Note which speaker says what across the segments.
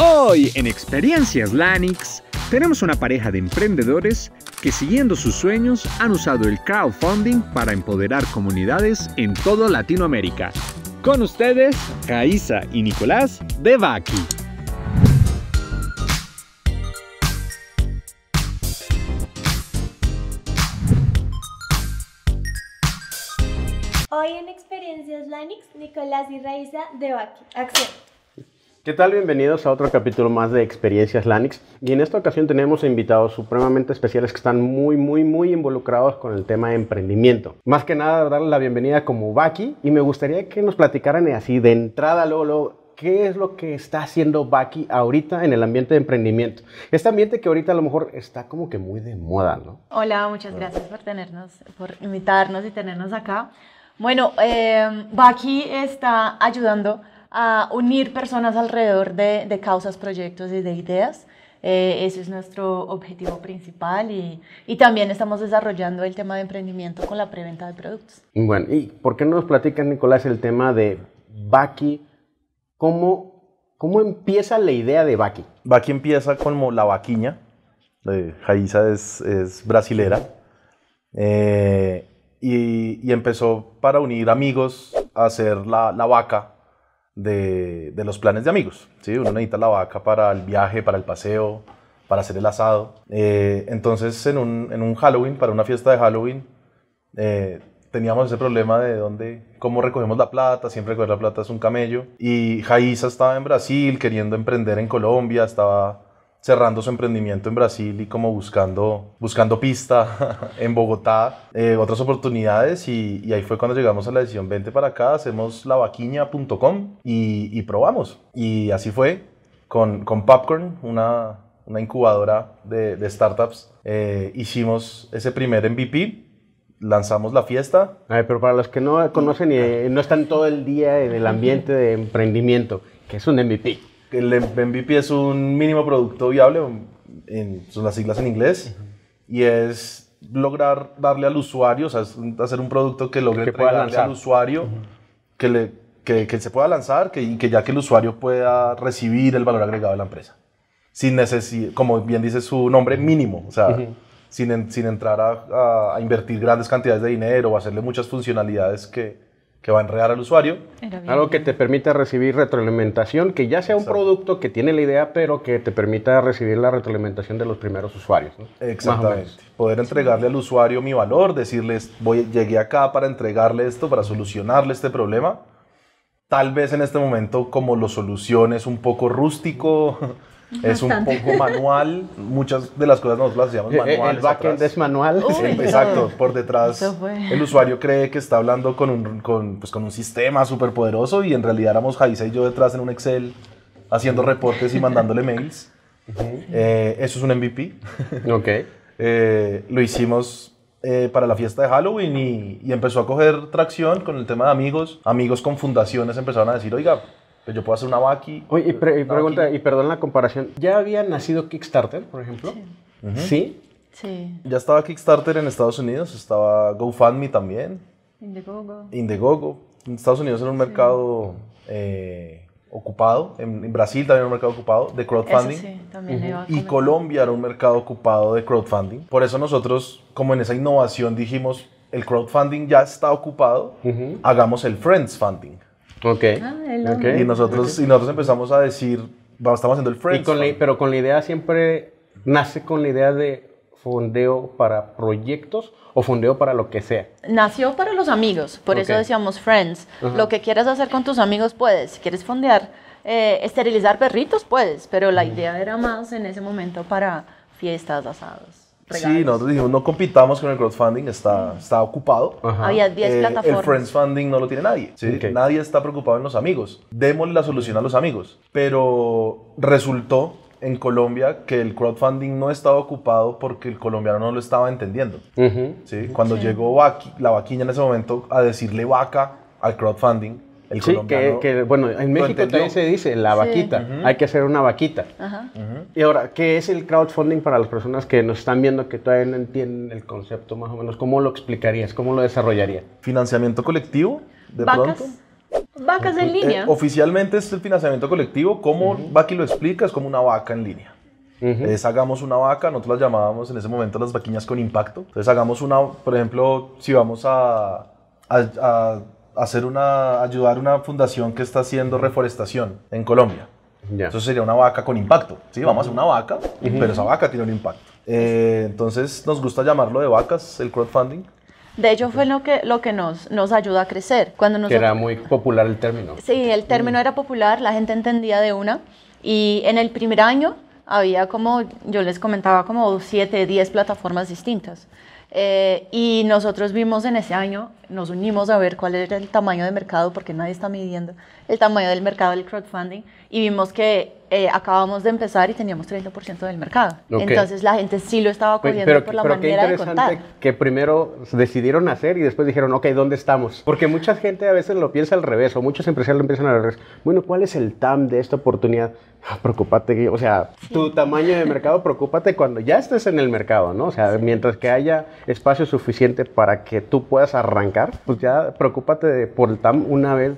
Speaker 1: Hoy en Experiencias Lanix tenemos una pareja de emprendedores que siguiendo sus sueños han usado el crowdfunding para empoderar comunidades en toda Latinoamérica. Con ustedes, Raiza y Nicolás de Baki. Hoy en Experiencias Lanix, Nicolás y Raiza de Baki. Acción. ¿Qué tal? Bienvenidos a otro capítulo más de Experiencias Lanix. Y en esta ocasión tenemos invitados supremamente especiales que están muy, muy, muy involucrados con el tema de emprendimiento. Más que nada, darle la bienvenida como Baki y me gustaría que nos platicaran así de entrada, Lolo. ¿Qué es lo que está haciendo Baki ahorita en el ambiente de emprendimiento? Este ambiente que ahorita a lo mejor está como que muy de moda, ¿no?
Speaker 2: Hola, muchas gracias por tenernos, por invitarnos y tenernos acá. Bueno, eh, Baki está ayudando a unir personas alrededor de, de causas, proyectos y de ideas. Eh, ese es nuestro objetivo principal y, y, también estamos desarrollando el tema de emprendimiento con la preventa de productos.
Speaker 1: Bueno, ¿y por qué no nos platicas, Nicolás, el tema de Baki? ¿Cómo, ¿Cómo empieza la idea de Baki? Baki empieza como la vaquiña. Eh, Jaiza es, es
Speaker 3: brasilera. Eh, y, y, empezó para unir amigos a hacer la, la vaca de, los planes de amigos. ¿sí? Uno necesita la vaca para el viaje, para el paseo, para hacer el asado. Eh, entonces, en un, en Halloween, para una fiesta de Halloween, eh, teníamos ese problema de dónde, cómo recogemos la plata, siempre recoger la plata es un camello. Y Jaiza estaba en Brasil queriendo emprender en Colombia, estaba cerrando su emprendimiento en Brasil y como buscando, buscando pista en Bogotá, eh, otras oportunidades y, ahí fue cuando llegamos a la decisión 20 para acá, hacemos lavaquiña.com y, y probamos. Y así fue con, con Popcorn, una, incubadora de, startups, eh,
Speaker 1: hicimos ese primer MVP lanzamos la fiesta. pero para los que no conocen y eh, no están todo el día en el ambiente de emprendimiento, que es un MVP. El MVP es un mínimo producto viable, en, son las siglas en inglés, y
Speaker 3: es lograr darle al usuario, o sea, hacer un producto que logre que pueda lanzar. al usuario, que, le, se pueda lanzar y que ya que el usuario pueda recibir el valor agregado de la empresa. Sin como bien dice su nombre, mínimo, o sea, sin, entrar a, invertir grandes cantidades de dinero o hacerle muchas funcionalidades que,
Speaker 1: que va a enredar al usuario. Algo que te permita recibir retroalimentación, que ya sea un producto que tiene la idea, pero que te permita recibir la retroalimentación de los primeros usuarios.
Speaker 3: Exactamente. Poder entregarle al usuario mi valor, decirles, voy, llegué acá para entregarle esto, para solucionarle este problema. Tal vez en este momento, como lo soluciones un poco rústico, es un poco manual. Muchas de las cosas nosotros las hacíamos eh, eh, manuales. El backend es manual. exacto, por detrás. El usuario cree que está hablando con un, con, pues, un sistema súper poderoso y en realidad éramos Jaisa y yo detrás en un Excel haciendo reportes y mandándole mails. Eh, eso es un MVP. Ok. lo hicimos para la fiesta de Halloween y, y, empezó a coger tracción con el tema de amigos. Amigos con fundaciones empezaron a decir, oiga, pues yo puedo hacer una Baki. Oye, y, pregunta, y perdón la comparación, ¿ya había nacido Kickstarter, por ejemplo? Sí. ¿Sí? Ya estaba Kickstarter en Estados Unidos, estaba GoFundMe también. Indiegogo. Indiegogo. En Estados Unidos era un mercado eh, ocupado, en, Brasil también era un mercado ocupado de crowdfunding. Sí, también Y Colombia era un mercado ocupado de crowdfunding. Por eso nosotros, como en esa innovación, dijimos, el crowdfunding ya está ocupado, hagamos
Speaker 1: el friends funding. Ok. Ah, okay. Y, nosotros, y nosotros empezamos a decir, estamos haciendo el Friends. pero con la idea siempre nace con la idea de fondeo para proyectos o fondeo para lo que sea?
Speaker 2: Nació para los amigos, por eso decíamos friends. Lo que quieras hacer con tus amigos puedes. Si quieres fondear, eh, esterilizar perritos puedes, pero la idea era más en ese momento para fiestas, asadas
Speaker 3: Sí, nosotros dijimos, no compitamos con el crowdfunding, está, está ocupado. Había 10 eh, plataformas. El friends funding no lo tiene nadie. ¿sí? Nadie está preocupado en los amigos. Démosle la solución a los amigos. Pero resultó en Colombia que el crowdfunding no estaba ocupado porque el colombiano no lo estaba entendiendo. Cuando llegó la vaquilla en ese momento a decirle vaca
Speaker 1: al crowdfunding, sí, que, que, bueno, en México también se dice la vaquita, hay que hacer una vaquita. Y ahora, ¿qué es el crowdfunding para las personas que nos están viendo que todavía no entienden el concepto más o menos? ¿Cómo lo explicarías? ¿Cómo lo desarrollarías? ¿Financiamiento colectivo?
Speaker 3: ¿De ¿Vacas? pronto?
Speaker 2: Vacas en eh, línea.
Speaker 3: oficialmente es el financiamiento colectivo. ¿Cómo va lo explica? Es como una vaca en línea. Entonces hagamos una vaca, nosotros las llamábamos en ese momento las vaquiñas con impacto. Entonces hagamos una, por ejemplo, si vamos a hacer una, ayudar una fundación que está haciendo reforestación en Colombia. Eso sería una vaca con impacto. Sí, vamos a hacer una vaca, pero esa vaca tiene un impacto. Eh, entonces nos gusta llamarlo de vacas, el crowdfunding.
Speaker 2: De hecho, fue lo que, lo que nos, nos ayudó a crecer. Cuando Que era
Speaker 1: muy popular el término.
Speaker 2: Sí, el término mm. era popular, la gente entendía de una. Y en el primer año había como, yo les comentaba, como 7, 10 plataformas distintas. Eh, y nosotros vimos en ese año nos unimos a ver cuál era el tamaño de mercado, porque nadie está midiendo el tamaño del mercado del crowdfunding, y vimos que eh, acabamos de empezar y teníamos 30% del mercado. Entonces la gente sí lo estaba pues, cogiendo por la pero manera qué interesante
Speaker 1: Que primero decidieron hacer y después dijeron, ok, ¿dónde estamos? Porque mucha gente a veces lo piensa al revés, o muchos empresarios lo piensan al revés. Bueno, ¿cuál es el TAM de esta oportunidad? Ah, preocúpate, o sea, tu tamaño de mercado, preocúpate cuando ya estés en el mercado, ¿no? O sea, mientras que haya espacio suficiente para que tú puedas arrancar pues ya preocúpate por el TAM una vez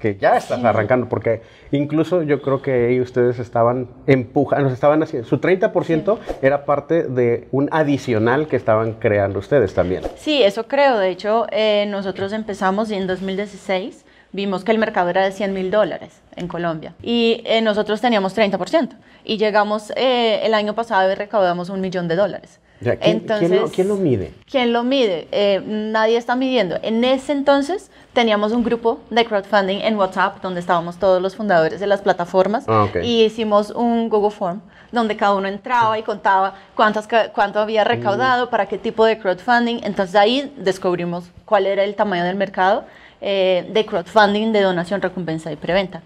Speaker 1: que, ya estás arrancando, porque incluso yo creo que ahí ustedes estaban empujando, estaban haciendo, su 30% era parte de un adicional que estaban creando ustedes también.
Speaker 2: Sí, eso creo, de hecho eh, nosotros empezamos y en 2016 vimos que el mercado era de 100 mil dólares en Colombia y eh, nosotros teníamos 30% y llegamos eh, el año pasado y recaudamos un millón de dólares.
Speaker 1: ¿quién, entonces, ¿quién, lo, mide?
Speaker 2: ¿Quién lo mide? Eh, nadie está midiendo. En ese entonces teníamos un grupo de crowdfunding en WhatsApp donde estábamos todos los fundadores de las plataformas ah, y hicimos un Google Form donde cada uno entraba y contaba cuántas, cuánto había recaudado, para qué tipo de crowdfunding. Entonces ahí descubrimos cuál era el tamaño del mercado eh, de crowdfunding, de donación, recompensa y preventa.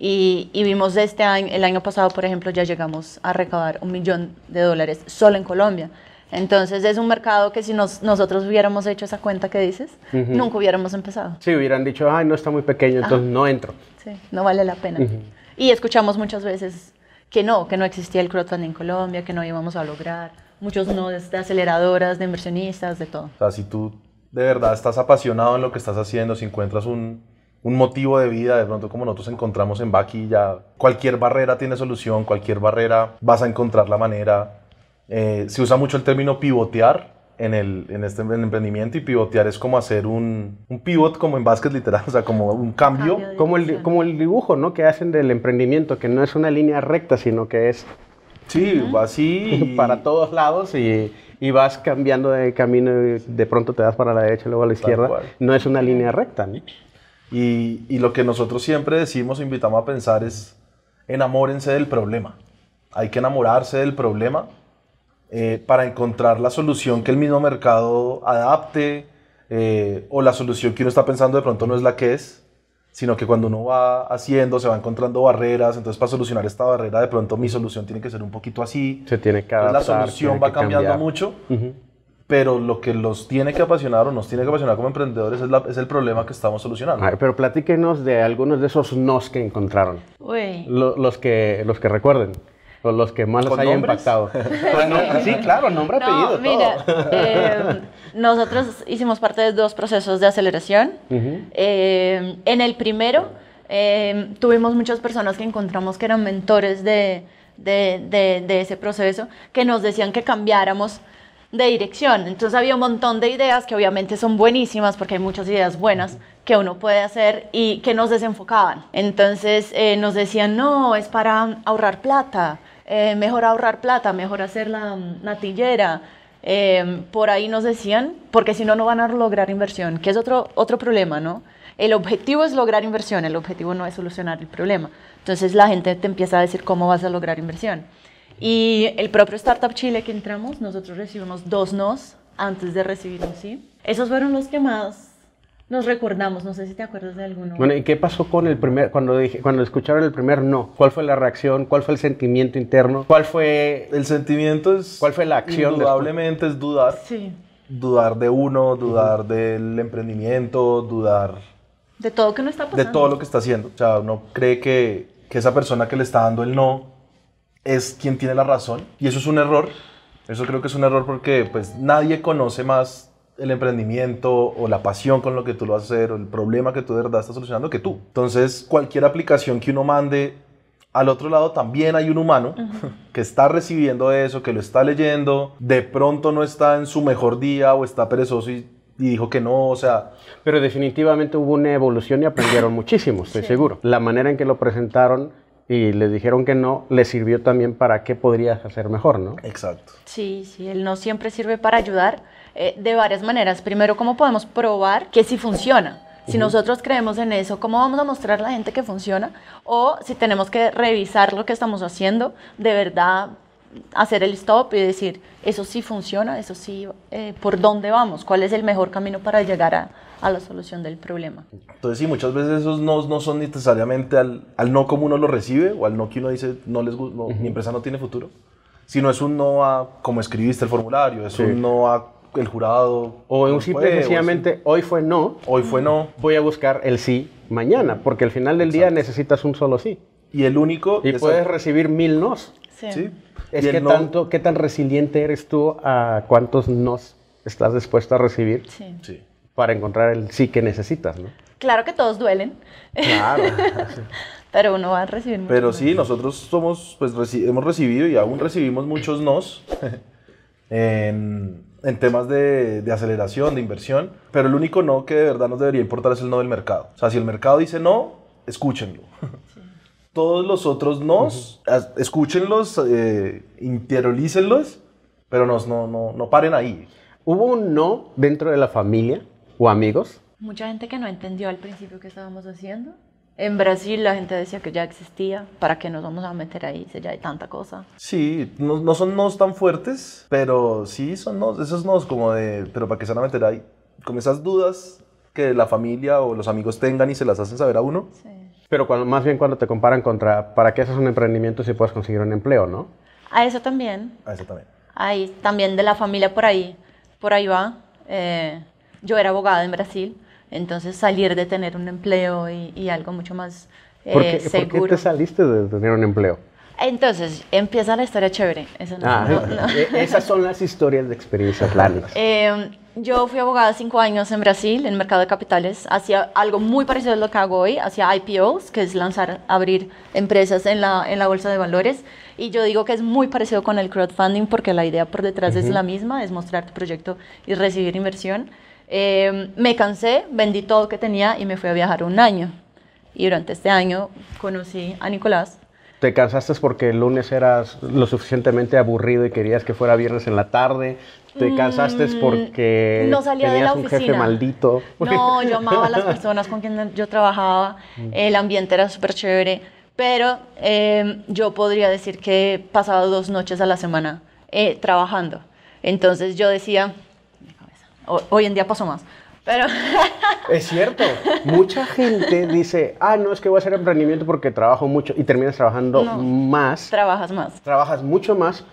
Speaker 2: Y, y, vimos este año, el año pasado, por ejemplo, ya llegamos a recaudar un millón de dólares solo en Colombia. Entonces es un mercado que si nosotros hubiéramos hecho esa cuenta que dices, nunca hubiéramos empezado.
Speaker 1: Sí, hubieran dicho, ay, no está muy pequeño, entonces no entro.
Speaker 2: Sí, no vale la pena. Y escuchamos muchas veces que no, que no existía el crowdfunding en Colombia, que no íbamos a lograr, muchos no de aceleradoras, de inversionistas, de todo.
Speaker 3: O sea, si tú de verdad estás apasionado en lo que estás haciendo, si encuentras un, un motivo de vida, de pronto como nosotros encontramos en Baki, ya cualquier barrera tiene solución, cualquier barrera vas a encontrar la manera eh, se usa mucho el término pivotear en, el, en este emprendimiento y pivotear es como hacer un, un pivot como en básquet literal, o
Speaker 1: sea, como un cambio. como, el, como el dibujo, ¿no? Que hacen del emprendimiento, que no es una línea recta, sino que es... Sí, así. para todos lados y, y, vas cambiando de camino y de pronto te das para la derecha, luego a la izquierda. No es una línea recta,
Speaker 3: Y, y lo que nosotros siempre decimos, invitamos a pensar es enamórense del problema. Hay que enamorarse del problema eh, para encontrar la solución que el mismo mercado adapte eh, o la solución que uno está pensando de pronto no es la que es, sino que cuando uno va haciendo se va encontrando barreras, entonces para solucionar esta barrera de pronto mi solución tiene que ser un poquito así. Se tiene que adaptar, La solución va cambiando mucho. Pero lo que los tiene que apasionar o nos tiene que apasionar como emprendedores es, es el problema que estamos solucionando.
Speaker 1: pero platíquenos de algunos de esos nos que encontraron. los, que, los que recuerden los que más los haya impactado. Pues sí, claro, nombre, apellido, mira,
Speaker 2: eh, nosotros hicimos parte de dos procesos de aceleración. Eh, en el primero, eh, tuvimos muchas personas que encontramos que eran mentores de, de, de, ese proceso, que nos decían que cambiáramos de dirección. Entonces había un montón de ideas que obviamente son buenísimas porque hay muchas ideas buenas que uno puede hacer y que nos desenfocaban. Entonces nos decían, no, es para ahorrar plata, eh, mejor ahorrar plata, mejor hacer la natillera. Eh, por ahí nos decían, porque si no, no van a lograr inversión, que es otro, otro problema, ¿no? El objetivo es lograr inversión, el objetivo no es solucionar el problema. Entonces la gente te empieza a decir cómo vas a lograr inversión. Y el propio Startup Chile que entramos, nosotros recibimos dos nos antes de recibir un sí. Esos fueron los que más nos recordamos. No sé si te acuerdas
Speaker 1: de alguno. Bueno, ¿y qué pasó con el primer, cuando dije, cuando escucharon el primer no? ¿Cuál fue la reacción? ¿Cuál fue el sentimiento interno? ¿Cuál fue. El sentimiento es. ¿Cuál fue la acción? Indudablemente es dudar. Sí.
Speaker 3: Dudar de uno, dudar del emprendimiento, dudar. De
Speaker 2: todo que no está pasando. De todo lo que
Speaker 3: está haciendo. O sea, uno cree que, que esa persona que le está dando el no es quien tiene la razón. Y eso es un error. Eso creo que es un error porque pues nadie conoce más el emprendimiento o la pasión con lo que tú lo vas a hacer o el problema que tú de verdad estás solucionando que tú. Entonces, cualquier aplicación que uno mande al otro lado también hay un humano que está recibiendo eso, que lo está leyendo, de pronto no está en su
Speaker 1: mejor día o está perezoso y, dijo que no, o sea... Pero definitivamente hubo una evolución y aprendieron muchísimo, estoy seguro. La manera en que lo presentaron y les dijeron que no, le sirvió también para qué podrías hacer mejor, ¿no? Exacto.
Speaker 2: Sí, sí, el no siempre sirve para ayudar, eh, de varias maneras. Primero, cómo podemos probar que sí funciona. Si nosotros creemos en eso, ¿cómo vamos a mostrar a la gente que funciona? O si tenemos que revisar lo que estamos haciendo, de verdad hacer el stop y decir, eso sí funciona, eso sí, eh, ¿por dónde vamos? ¿Cuál es el mejor camino para llegar a, la solución del problema?
Speaker 3: Entonces, sí, muchas veces esos no, no son necesariamente al, al, no como uno lo recibe o al no que uno dice, no les gusta, mi empresa no tiene futuro, sino es un no a como escribiste el formulario, es un no a el jurado.
Speaker 1: O en simple hoy fue no. Hoy fue no. Voy a buscar el sí mañana, porque al final del día necesitas un solo sí. Y el único. Y puedes recibir mil nos.
Speaker 3: Sí. Es que tanto,
Speaker 1: qué tan resiliente eres tú a cuántos nos estás dispuesto a recibir para encontrar el sí que necesitas, ¿no?
Speaker 2: Claro que todos duelen. Claro. Pero uno va a recibir muchos Pero
Speaker 1: sí, nosotros somos,
Speaker 3: pues hemos recibido y aún recibimos muchos nos. en en temas de, aceleración, de inversión, pero el único no que de verdad nos debería importar es el no del mercado. O sea, si el mercado dice no, escúchenlo. Todos los otros nos, escúchenlos, eh, interiorícenlos, pero nos, no, no, no paren ahí.
Speaker 1: ¿Hubo un no dentro de la familia o amigos?
Speaker 2: Mucha gente que no entendió al principio qué estábamos haciendo en Brasil la gente decía que ya existía, ¿para qué nos vamos a meter ahí si ya hay tanta cosa?
Speaker 3: Sí, no, no son nodos tan fuertes, pero sí son nodos, esos nodos como de, pero ¿para qué se van a meter ahí? Con esas dudas que la familia o los amigos tengan
Speaker 1: y se las hacen saber a uno. Sí. Pero cuando, más bien cuando te comparan contra, ¿para qué haces un emprendimiento si puedes conseguir un empleo, no?
Speaker 2: A eso también. A eso también. Ahí, también de la familia por ahí, por ahí va. Eh, yo era abogada en Brasil entonces salir de tener un empleo y, algo mucho más eh, ¿Por qué, seguro. ¿Por qué te
Speaker 1: saliste de tener un empleo?
Speaker 2: Entonces, empieza la historia chévere. Ah, e-,
Speaker 1: esas son las historias de experiencias largas.
Speaker 2: Eh, yo fui abogada cinco años en Brasil, en mercado de capitales. Hacía algo muy parecido a lo que hago hoy. Hacía IPOs, que es lanzar, abrir empresas en la, bolsa de valores. Y yo digo que es muy parecido con el crowdfunding porque la idea por detrás es la misma, es mostrar tu proyecto y recibir inversión. Em, me cansé, vendí todo lo que tenía y me fui a viajar un año. Y durante este año conocí a Nicolás.
Speaker 1: ¿Te cansaste porque el lunes eras lo suficientemente aburrido y querías que fuera viernes en la tarde? ¿Te mm, cansaste porque no salía un jefe maldito? No, yo amaba a las
Speaker 2: personas con quien yo trabajaba. Mm. El ambiente era súper chévere. Pero em, yo podría decir que pasaba dos noches a la semana eh, trabajando. Entonces yo decía, hoy en día pasó más.
Speaker 1: Pero... Es cierto. Mucha gente dice, ah, no, es que voy a hacer emprendimiento porque trabajo mucho y terminas trabajando más. Trabajas más. Trabajas mucho más,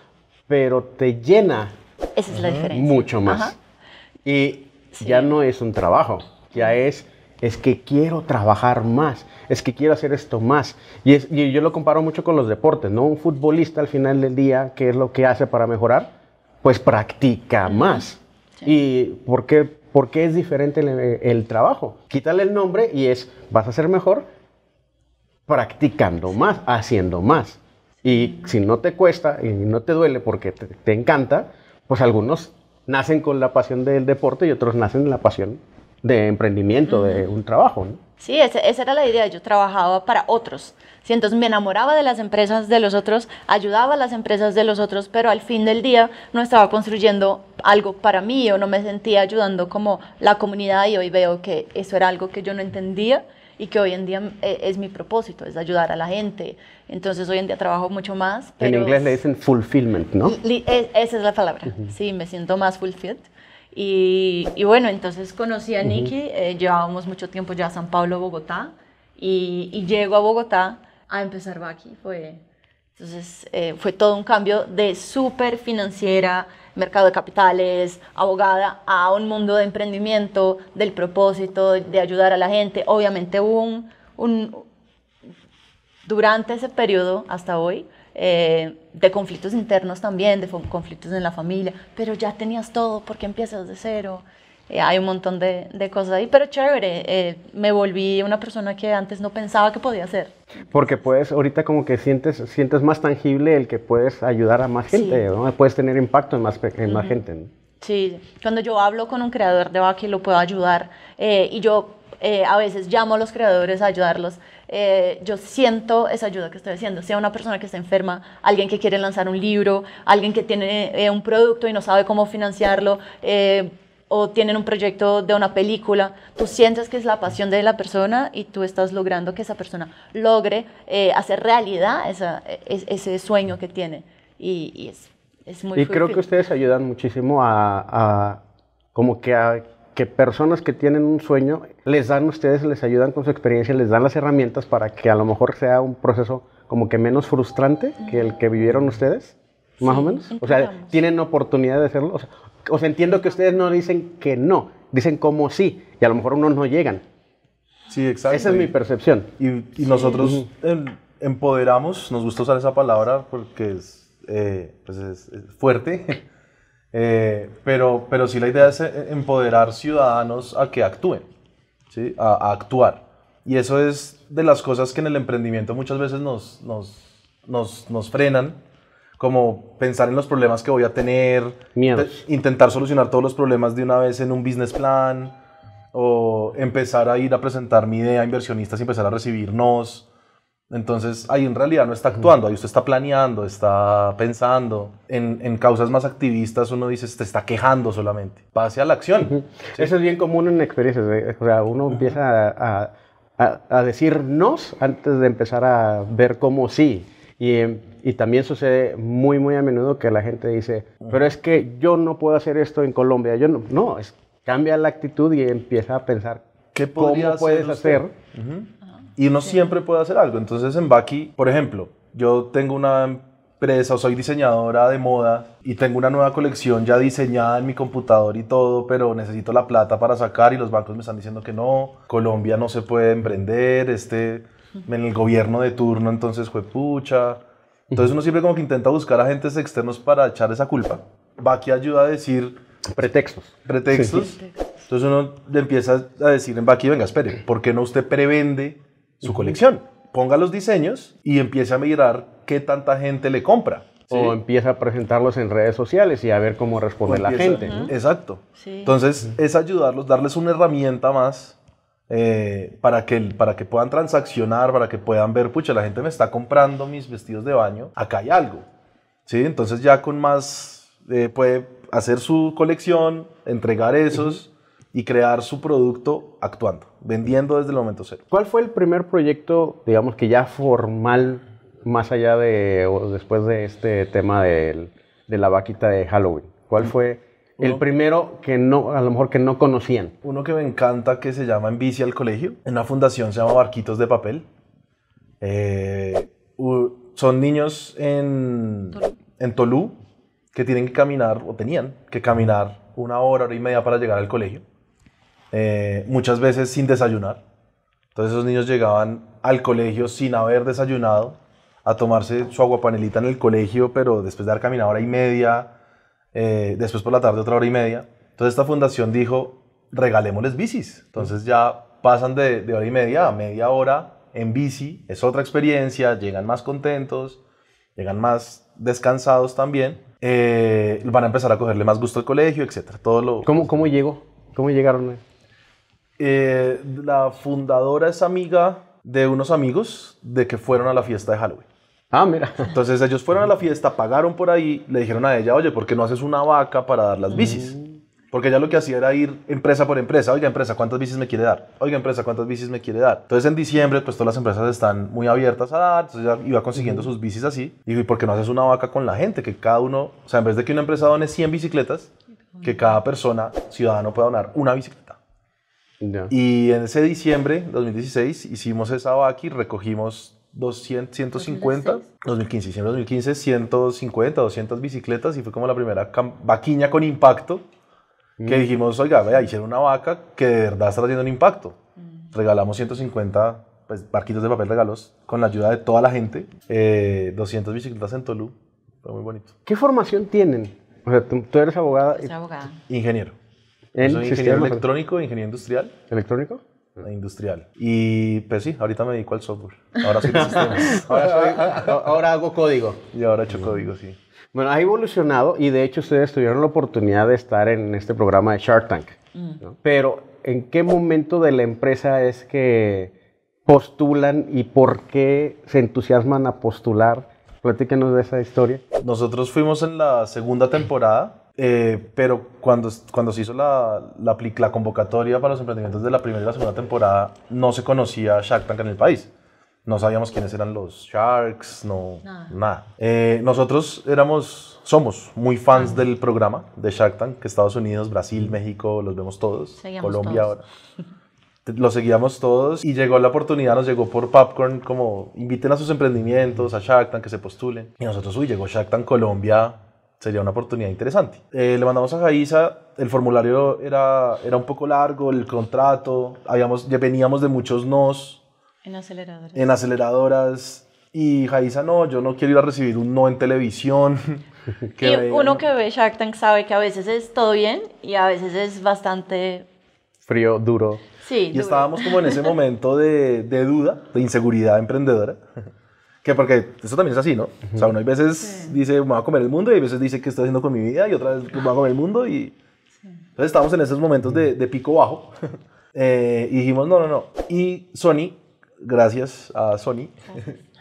Speaker 1: pero te llena. Esa es la diferencia. Mucho más. Y ya no es un trabajo, ya es, es que quiero trabajar más, es que quiero hacer esto más. Y, y yo lo comparo mucho con los deportes, ¿no? Un futbolista al final del día, ¿qué es lo que hace para mejorar? Pues practica más. ¿Y por qué, es diferente el, trabajo? Quítale el nombre y es, vas a ser mejor practicando más, haciendo más. Y si no te cuesta y no te duele porque te, te encanta, pues algunos nacen con la pasión del deporte y otros nacen en la pasión de emprendimiento, de un trabajo. ¿no? Sí,
Speaker 2: esa, era la idea. Yo trabajaba para otros. Sí, entonces me enamoraba de las empresas de los otros, ayudaba a las empresas de los otros, pero al fin del día no estaba construyendo algo para mí o no me sentía ayudando como la comunidad y hoy veo que eso era algo que yo no entendía y que hoy en día eh, es, mi propósito, es ayudar a la gente. Entonces hoy en día trabajo mucho más. en
Speaker 1: inglés le dicen fulfillment, ¿no?
Speaker 2: esa es la palabra. Sí, me siento más fulfilled y, bueno, entonces conocí a Nicky, eh, llevábamos mucho tiempo ya a San Pablo, Bogotá, y, llego a Bogotá a empezar aquí. Fue, entonces eh, fue todo un cambio de súper financiera, mercado de capitales, abogada, a un mundo de emprendimiento, del propósito, de ayudar a la gente. Obviamente hubo un, un durante ese periodo hasta hoy, eh, de conflictos internos también, de conflictos en la familia, pero ya tenías todo, porque empiezas de cero? Eh, hay un montón de, de, cosas ahí, pero chévere, eh, me volví una persona que antes no pensaba que podía ser.
Speaker 1: Porque puedes, ahorita como que sientes, sientes más tangible el que puedes ayudar a más gente, ¿no? puedes tener impacto en más, en gente.
Speaker 2: Sí, cuando yo hablo con un creador de Baki lo puedo ayudar y yo eh, a veces llamo a los creadores a ayudarlos. Eh, yo siento esa ayuda que estoy haciendo, sea una persona que está enferma, alguien que quiere lanzar un libro, alguien que tiene eh, un producto y no sabe cómo financiarlo, o tienen un proyecto de una película, tú sientes que es la pasión de la persona y tú estás logrando que esa persona logre hacer realidad esa, ese sueño que tiene. Y, y es, es, muy... Y creo que
Speaker 1: ustedes ayudan muchísimo a, a como que a que personas que tienen un sueño les dan ustedes, les ayudan con su experiencia, les dan las herramientas para que a lo mejor sea un proceso como que menos frustrante que el que vivieron ustedes, más o menos. O sea, tienen oportunidad de hacerlo. O sea, entiendo que ustedes no dicen que no, dicen como sí, y a lo mejor uno no llegan. Sí, exacto. Esa es mi percepción. Y, nosotros
Speaker 3: em, empoderamos, nos gusta usar esa palabra porque es, eh, pues es
Speaker 1: fuerte eh,
Speaker 3: pero, pero sí la idea es eh, empoderar ciudadanos a que actúen, ¿sí? a, actuar. Y eso es de las cosas que en el emprendimiento muchas veces nos, nos, nos, nos frenan, como pensar en los problemas que voy a tener, intentar solucionar todos los problemas de una vez en un business plan, o empezar a ir a presentar mi idea a inversionistas y empezar a recibirnos entonces ahí en realidad no está actuando, ahí usted está planeando, está pensando. En, causas más activistas uno dice, te está quejando solamente, pase a la acción.
Speaker 1: Eso es bien común en experiencias, ¿eh? o sea, uno empieza a, a, decir antes de empezar a ver cómo sí. Em, y, también sucede muy, muy a menudo que la gente dice, pero es que yo no puedo hacer esto en Colombia, yo no, no, es, cambia la actitud y empieza a pensar ¿Qué cómo puedes hacer
Speaker 3: y uno siempre puede hacer algo. Entonces en Baki, por ejemplo, yo tengo una empresa o soy diseñadora de moda y tengo una nueva colección ya diseñada en mi computador y todo, pero necesito la plata para sacar y los bancos me están diciendo que no, Colombia no se puede emprender, este en el gobierno de turno entonces fue pucha. Entonces uno siempre como que intenta buscar agentes externos para echar esa culpa. Baki ayuda a decir pretextos. Pretextos. Entonces uno empieza a decir en Baki, venga, espere, ¿por qué no usted prevende su colección, ponga los diseños y empiece a mirar qué tanta gente le
Speaker 1: compra. o empieza a presentarlos en redes sociales y a ver cómo responde la gente. Exacto. Entonces
Speaker 3: es ayudarlos, darles una herramienta más eh, para, que, para que puedan transaccionar, para que puedan ver, pucha, la gente me está comprando mis vestidos de baño, acá hay algo. ¿Sí? Entonces ya con más eh, puede hacer su colección, entregar esos y crear su producto actuando, vendiendo desde el momento cero. ¿Cuál
Speaker 1: fue el primer proyecto, digamos que ya formal, más allá de, o después de este tema de la vaquita de Halloween? ¿Cuál fue el primero que no, a lo mejor que no conocían?
Speaker 3: Uno que me encanta que se llama En bici al colegio, en una fundación se llama Barquitos de Papel. Eh, son niños en, en Tolú que tienen que caminar, o tenían que caminar una hora, hora y media para llegar al colegio. Eh, muchas veces sin desayunar. Entonces esos niños llegaban al colegio sin haber desayunado, a tomarse su agua panelita en el colegio, pero después de haber caminado hora y media, eh, después por la tarde otra hora y media. Entonces esta fundación dijo, regalémosles bicis. Entonces ya pasan de, hora y media a media hora en bici, es otra experiencia, llegan más contentos, llegan más descansados también, eh, van a empezar a cogerle más gusto al colegio, etc. Todo lo...
Speaker 1: ¿Cómo, cómo llegó? ¿Cómo llegaron?
Speaker 3: Eh, la fundadora es amiga de unos amigos de que fueron a la fiesta de Halloween. Ah, mira. Entonces ellos fueron a la fiesta, pagaron por ahí, le dijeron a ella, oye, ¿por qué no haces una vaca para dar las bicis? Mm. Porque ella lo que hacía era ir empresa por empresa. Oiga, empresa, ¿cuántas bicis me quiere dar? Oiga, empresa, ¿cuántas bicis me quiere dar? Entonces en diciembre, pues todas las empresas están muy abiertas a dar. Entonces ella iba consiguiendo sus bicis así. Y porque ¿y por qué no haces una vaca con la gente? Que cada uno, o sea, en vez de que una empresa done 100 bicicletas, que cada persona, ciudadano, pueda donar una bicicleta. Y en ese diciembre 2016 hicimos esa y recogimos 200, 150, 2015, diciembre 2015, 150, 200 bicicletas y fue como la primera vaquiña con impacto que mm. dijimos, oiga, vea, hicieron una vaca que de verdad está haciendo un impacto. Mm. Regalamos 150 pues, barquitos de papel regalos con la ayuda de toda la gente, 200 eh, bicicletas en
Speaker 1: Tolú, fue muy bonito. ¿Qué formación tienen? O sea, tú, eres abogada. abogada. Ingeniero en soy ingeniero
Speaker 3: electrónico, ingeniero industrial.
Speaker 1: ¿Electrónico? Eh, industrial. Y pues sí, ahorita me dedico al software. Ahora soy
Speaker 3: de sistemas. ahora, ahora hago código. Y ahora he hecho código, sí.
Speaker 1: Bueno, ha evolucionado y de hecho ustedes tuvieron la oportunidad de estar en este programa de Shark Tank. Mm. Pero, ¿en qué momento de la empresa es que postulan y por qué se entusiasman a postular? Platíquenos de esa historia.
Speaker 3: Nosotros fuimos en la segunda temporada
Speaker 1: eh, pero cuando, cuando
Speaker 3: se hizo la, la, la, convocatoria para los emprendimientos de la primera y la segunda temporada, no se conocía Shark Tank en el país. No sabíamos quiénes eran los Sharks, no, nada. Eh, nosotros éramos, somos muy fans del programa de Shark Tank, que Estados Unidos, Brasil, México, los vemos todos, Colombia ahora. lo seguíamos todos y llegó la oportunidad, nos llegó por Popcorn como inviten a sus emprendimientos, a Shark Tank, que se postulen. Y nosotros, uy, llegó Shark Tank Colombia, sería una oportunidad interesante. Eh, le mandamos a Jaiza, el formulario era, era un poco largo, el contrato, habíamos, ya veníamos de muchos nos. En aceleradoras. En aceleradoras. Y Jaiza, no, yo no quiero ir a recibir un no en televisión. que y uno
Speaker 2: que ve Shark Tank sabe que a veces es todo bien y a veces es bastante...
Speaker 3: Frío, duro.
Speaker 2: Sí, y estábamos como en ese
Speaker 3: momento de, de duda, de inseguridad emprendedora. Que porque eso también es así, ¿no? O sea, uno hay veces dice, me va a comer el mundo, y hay veces dice, ¿qué estoy haciendo con mi vida? Y otra vez, me va a comer el mundo. Y... Entonces estábamos en esos momentos de, de pico bajo. Eh, y dijimos, no, no, no. Y Sony, gracias a Sony,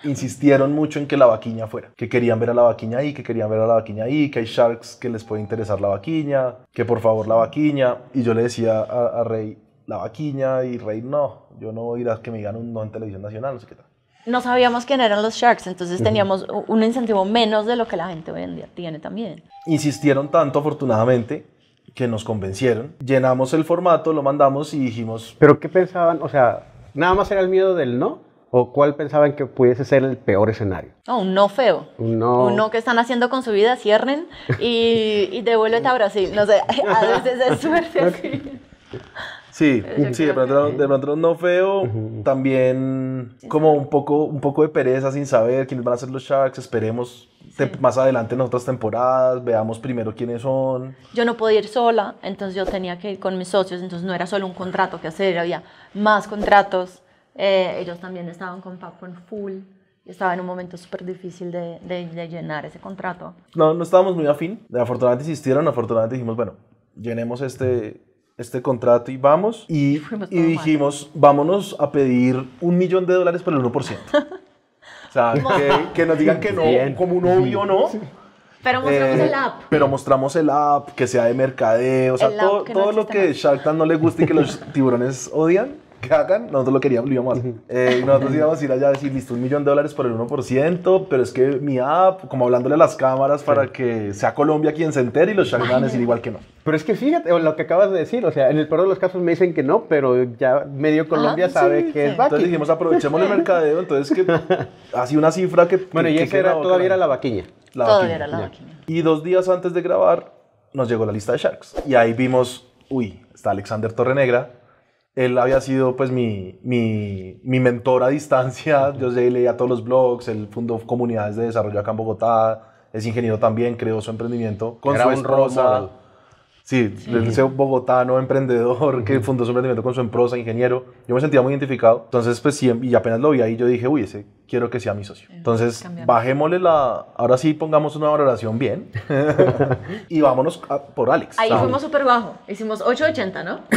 Speaker 3: insistieron mucho en que la vaquiña fuera. Que querían ver a la vaquiña ahí, que querían ver a la vaquiña ahí, que hay sharks que les puede interesar la vaquiña, que por favor la vaquiña. Y yo le decía a, Rey, la vaquiña, y Rey, no, yo no voy a ir a que me digan un no en televisión nacional, no sé qué tal
Speaker 2: no sabíamos quién eran los Sharks, entonces teníamos un incentivo menos de lo que la gente hoy en día tiene también.
Speaker 3: Insistieron tanto, afortunadamente, que nos
Speaker 1: convencieron. Llenamos el formato, lo mandamos y dijimos... ¿Pero qué pensaban? O sea, ¿nada más era el miedo del no? ¿O cuál pensaban que pudiese ser el peor escenario?
Speaker 2: Oh, un no feo.
Speaker 1: Un no. Un no
Speaker 2: que están haciendo con su vida, cierren y, y devuélvete a Brasil. No sé, a veces es
Speaker 1: suerte
Speaker 3: Sí, eh, sí, de pronto, no feo, también como un poco, un poco de pereza sin saber quiénes van a ser los Sharks, esperemos más adelante en otras temporadas, veamos primero quiénes son.
Speaker 2: Yo no podía ir sola, entonces yo tenía que ir con mis socios, entonces no era solo un contrato que hacer, había más contratos, eh, ellos también estaban con en Full, estaba en un momento súper difícil de, de, llenar ese contrato.
Speaker 3: No, no estábamos muy afín, afortunadamente insistieron, afortunadamente dijimos, bueno, llenemos este, este contrato y vamos. Y, dijimos, vámonos a pedir un millón de dólares por el 1%. o sea, que, nos digan que no, como un obvio no.
Speaker 2: Pero mostramos eh, el app.
Speaker 3: Pero mostramos el app, que sea de mercadeo, o sea, todo, lo que Shark no le gusta y que los tiburones odian que hagan, nosotros lo queríamos, lo íbamos a hacer. Eh, nosotros íbamos a ir allá a decir, listo, un millón de dólares por el 1%, pero es que mi app, como hablándole a las cámaras para que sea Colombia quien se entere y los Sharks a decir igual que no. Pero es que fíjate, lo
Speaker 1: que acabas de decir, o sea, en el peor de los casos me dicen que no, pero ya medio ah, Colombia sabe que es Entonces dijimos, aprovechemos el mercadeo, entonces que así una cifra que... Bueno, que, y esa era, todavía era la vaquilla.
Speaker 3: era la vaquilla. Y dos días antes de grabar, nos llegó la lista de Sharks. Y ahí vimos, uy, está Alexander Torrenegra, él había sido pues mi, mi, mentor a distancia, yo leía todos los blogs, él fundó comunidades de desarrollo acá en Bogotá, es ingeniero también, creó su emprendimiento con Era su esposa. Sí, sí. el bogotano, emprendedor, que fundó su emprendimiento con su emprosa, ingeniero. Yo me sentía muy identificado. Entonces, pues y apenas lo vi ahí, yo dije, uy, ese quiero que sea mi socio. Eh, Entonces, bajémosle la. Ahora sí, pongamos una valoración bien. y vámonos por Alex. Ahí fuimos
Speaker 2: súper bajo. Hicimos 8.80, ¿no?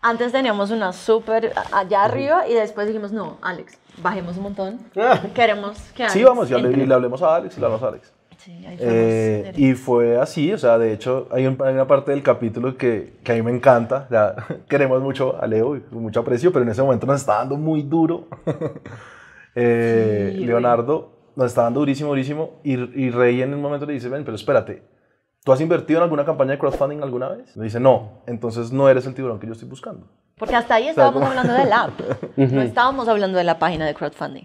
Speaker 2: antes teníamos una súper allá arriba y después dijimos, no, Alex, bajemos un montón. Queremos que Alex Sí, vamos, y le
Speaker 3: hablemos a Alex y le hablamos a Alex. Sí, ahí eh, y fue así, o sea, de hecho, hay, una parte del capítulo que, que a mí me encanta. queremos mucho a Leo y mucho aprecio, pero en ese momento nos está dando muy duro. Eh, Leonardo nos está dando durísimo, durísimo. Y, y Rey en un momento le dice: Ven, pero espérate, ¿Tú has invertido en alguna campaña de crowdfunding alguna vez? Me dice, no, entonces no eres el tiburón que yo estoy buscando.
Speaker 2: Porque hasta ahí estábamos hablando del app,
Speaker 3: no estábamos
Speaker 2: hablando de la página de crowdfunding.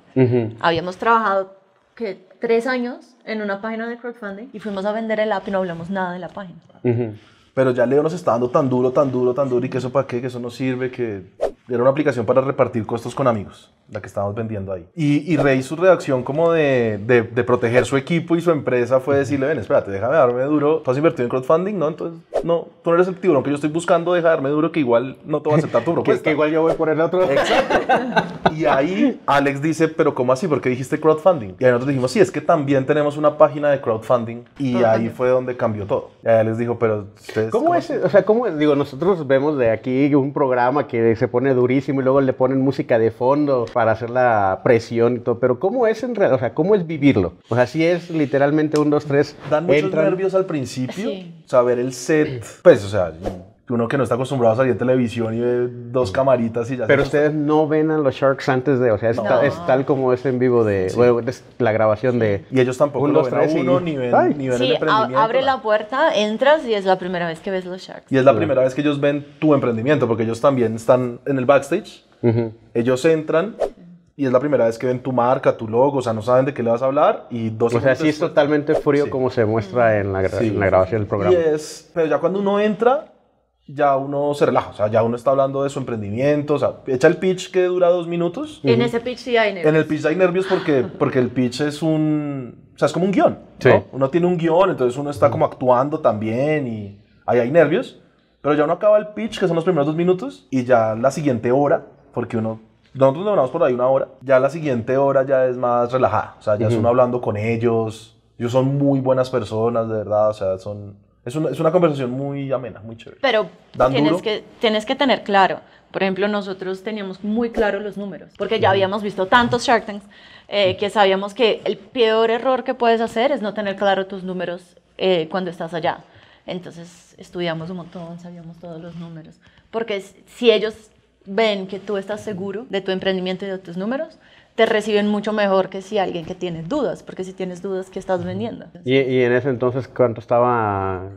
Speaker 2: Habíamos trabajado que tres años en una página de crowdfunding y fuimos a vender el app y no hablamos nada de la página.
Speaker 3: Pero ya Leo nos está dando tan duro, tan duro, tan duro y que eso para qué, que eso no sirve, que era una aplicación para repartir costos con amigos la que estábamos vendiendo ahí. Y, y Rey, su reacción como de, de, proteger su equipo y su empresa fue decirle, ven, espérate, déjame darme duro. Tú has invertido en crowdfunding, ¿no? Entonces, no, tú no eres el tiburón que yo estoy buscando, dejarme darme duro que igual no te va a aceptar tu propuesta. que, que, igual yo voy a el otro. Exacto. y ahí Alex dice, pero ¿cómo así? ¿Por qué dijiste crowdfunding? Y ahí nosotros dijimos, sí, es que también tenemos una página de crowdfunding. Y ahí fue donde cambió todo. Y
Speaker 1: les dijo, pero ustedes... ¿Cómo, es? O sea, ¿cómo es? Digo, nosotros vemos de aquí un programa que se pone durísimo y luego le ponen música de fondo para hacer la presión y todo, pero ¿cómo es en realidad? O sea, ¿cómo es vivirlo? O sea, si es literalmente un, dos, tres. Dan muchos nervios
Speaker 3: al principio,
Speaker 1: saber el set, pues, o
Speaker 3: sea, uno que no está acostumbrado a salir en televisión y ve dos camaritas y ya. Pero ustedes
Speaker 1: no ven a los Sharks antes de, o sea, es, tal, como es en vivo de, la grabación de. Y ellos tampoco lo ven a uno, y... ni ven,
Speaker 3: sí, abre
Speaker 2: la puerta, entras y es la primera vez que ves los Sharks.
Speaker 1: Y es la primera vez
Speaker 3: que ellos ven tu emprendimiento, porque ellos también están en el backstage. Ellos entran, y es la primera vez que ven tu marca, tu logo, o sea, no saben de qué le vas a hablar y dos O sea, sí es totalmente
Speaker 1: frío como se muestra en la, grabación del programa. Y
Speaker 3: es, pero ya cuando uno entra, ya uno se relaja, o sea, ya uno está hablando de su emprendimiento, o sea, echa el pitch que dura dos minutos. En ese
Speaker 2: pitch sí hay nervios.
Speaker 3: En el pitch hay nervios porque, porque el pitch es un, o sea, es como un guión, ¿no? Uno tiene un guión, entonces uno está como actuando también y ahí hay nervios, pero ya uno acaba el pitch, que son los primeros dos minutos, y ya la siguiente hora, porque uno nosotros demoramos por ahí una hora. Ya la siguiente hora ya es más relajada. O sea, ya son es uno hablando con ellos. Ellos son muy buenas personas, de verdad. O sea, son... Es una, es una conversación muy amena, muy chévere.
Speaker 2: Pero tienes que, tienes que tener claro. Por ejemplo, nosotros teníamos muy claro los números, porque ya habíamos visto tantos Shark Tanks eh, que sabíamos que el peor error que puedes hacer es no tener claro tus números eh, cuando estás allá. Entonces estudiamos un montón, sabíamos todos los números, porque si ellos ven que tú estás seguro de tu emprendimiento y de tus números, te reciben mucho mejor que si alguien que tiene dudas, porque si tienes dudas, ¿qué estás vendiendo?
Speaker 1: ¿Y, en ese entonces cuánto estaba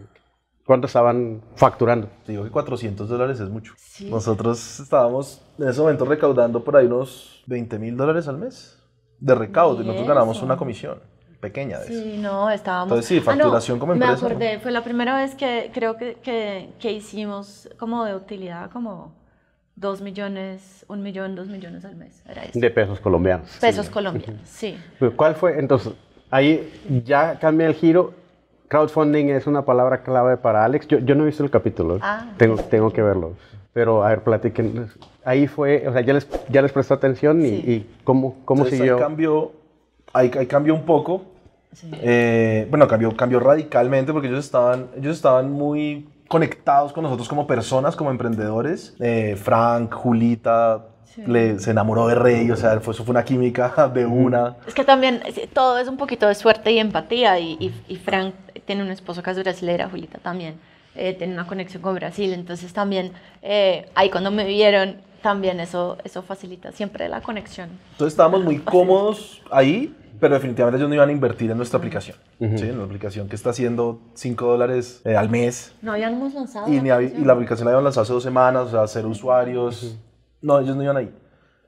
Speaker 1: ¿Cuánto estaban facturando? Te digo que 400 dólares es mucho. Nosotros estábamos en ese momento recaudando por ahí
Speaker 3: unos 20 mil dólares al mes de recaudo y, nosotros ganamos una comisión pequeña de eso.
Speaker 2: Sí, no, estábamos... Entonces sí, ah, facturación como empresa. Me acordé, fue la primera vez que creo que, que, que hicimos como de utilidad, como Dos millones, un millón, dos millones
Speaker 1: al mes. De pesos colombianos. Pesos colombianos, sí. ¿Cuál fue? Entonces, ahí ya cambia el giro. Crowdfunding es una palabra clave para Alex. Yo, yo no he visto el capítulo. Ah. Tengo, tengo que verlo. Pero, a ver, platiquen. Ahí fue, o sea, ya les, ya les prestó atención y, cómo, cómo siguió. Ahí cambió, un poco. Sí. Eh, bueno, cambió, cambió
Speaker 3: radicalmente porque ellos estaban, ellos estaban muy conectados con nosotros como personas, como emprendedores. Eh, Frank, Julita, se enamoró de Rey, o sea, fue, eso fue una química de una.
Speaker 2: Es que también todo es un poquito de suerte y empatía, y, y, Frank tiene un esposo que es brasileño, Julita también, eh, tiene una conexión con Brasil, entonces también eh, ahí cuando me vieron, también eso, eso facilita siempre la conexión.
Speaker 3: Entonces estábamos muy cómodos ahí, pero definitivamente ellos no iban a invertir en nuestra aplicación, ¿sí? en la aplicación que está haciendo 5 dólares eh, al mes.
Speaker 2: No habíamos lanzado. Y,
Speaker 3: la, y la aplicación la habían lanzado hace dos semanas, o sea, usuarios. No, ellos no iban ahí.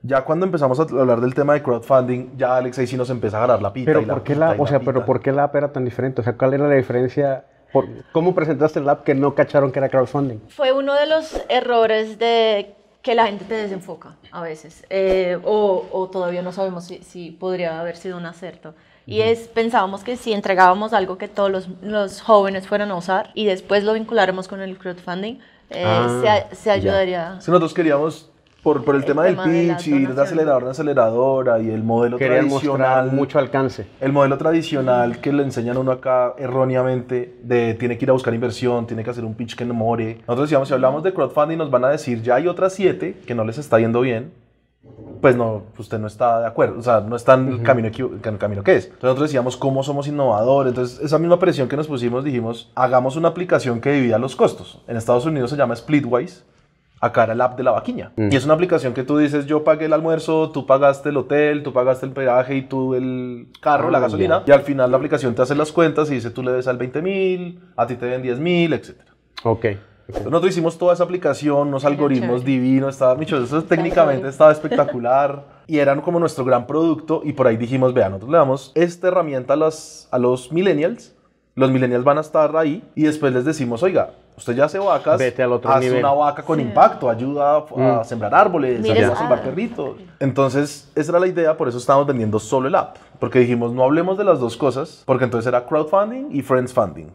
Speaker 3: Ya cuando empezamos a hablar del tema de crowdfunding, ya Alex ahí sí nos empezó a agarrar la pita. Pero, ¿por, la qué la, o sea, pero
Speaker 1: ¿por qué la app era tan diferente? O sea, ¿cuál era la diferencia? Por, ¿Cómo presentaste el app que no cacharon que era crowdfunding?
Speaker 2: Fue uno de los errores de que la gente te desenfoca a veces, eh, o, o, todavía no sabemos si, si, podría haber sido un acierto. Y es, pensábamos que si entregábamos algo que todos los, los jóvenes fueran a usar y después lo vinculáramos con el crowdfunding, eh, ah, se, se, ayudaría.
Speaker 3: Si nosotros queríamos por, por el, tema, del pitch y de acelerador de aceleradora y el modelo Querían tradicional. mucho alcance. El modelo tradicional que le enseñan uno acá erróneamente de tiene que ir a buscar inversión, tiene que hacer un pitch que no more. Nosotros decíamos, si hablamos de crowdfunding nos van a decir, ya hay otras siete que no les está yendo bien, pues no, usted no está de acuerdo, o sea, no está en el, camino, en el camino que es. Entonces nosotros decíamos cómo somos innovadores, entonces esa misma presión que nos pusimos dijimos, hagamos una aplicación que divida los costos. En Estados Unidos se llama Splitwise, acá era app de la vaquilla. Mm. Y es una aplicación que tú dices, yo pagué el almuerzo, tú pagaste el hotel, tú pagaste el peaje y tú el carro, la ah, gasolina. Y al final la aplicación te hace las cuentas y dice, tú le des al 20 mil, a ti te den 10 mil, etc. Ok. Nosotros hicimos toda esa aplicación, unos algoritmos divinos, estaba, Micho, eso técnicamente estaba espectacular. Y eran como nuestro gran producto y por ahí dijimos, vean, nosotros le damos esta herramienta a los, a los millennials, los millennials van a estar ahí y después les decimos, oiga, Usted ya hace vacas, hace una vaca con impacto, ayuda a, mm. sembrar árboles, ayuda a sembrar ah, perritos. Entonces, esa era la idea, por eso estábamos vendiendo solo el app, porque dijimos, no hablemos de las dos cosas, porque entonces era crowdfunding y friends funding.